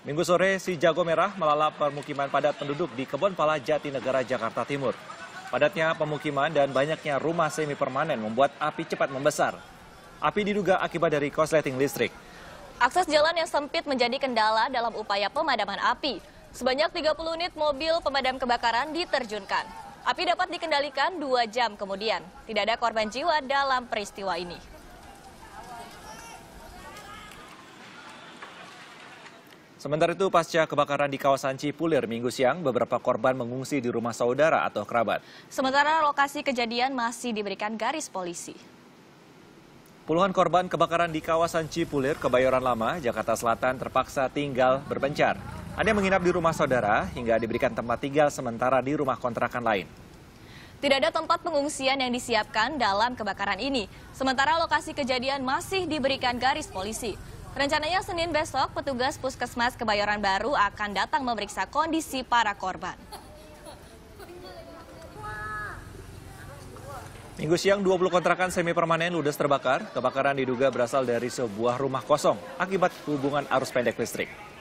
Minggu sore, si jago merah melalap permukiman padat penduduk di Kebon Pala Negara Jakarta Timur. Padatnya pemukiman dan banyaknya rumah semi permanen membuat api cepat membesar. Api diduga akibat dari korsleting listrik. Akses jalan yang sempit menjadi kendala dalam upaya pemadaman api. Sebanyak 30 unit mobil pemadam kebakaran diterjunkan. Api dapat dikendalikan dua jam kemudian. Tidak ada korban jiwa dalam peristiwa ini. Sementara itu, pasca kebakaran di kawasan Cipulir minggu siang, beberapa korban mengungsi di rumah saudara atau kerabat. Sementara lokasi kejadian masih diberikan garis polisi. Puluhan korban kebakaran di kawasan Cipulir, Kebayoran Lama, Jakarta Selatan terpaksa tinggal berpencar. Ada yang menginap di rumah saudara hingga diberikan tempat tinggal sementara di rumah kontrakan lain. Tidak ada tempat pengungsian yang disiapkan dalam kebakaran ini. Sementara lokasi kejadian masih diberikan garis polisi. Rencananya Senin besok petugas Puskesmas Kebayoran Baru akan datang memeriksa kondisi para korban. Minggu siang 20 kontrakan semi permanen ludes terbakar. Kebakaran diduga berasal dari sebuah rumah kosong akibat hubungan arus pendek listrik.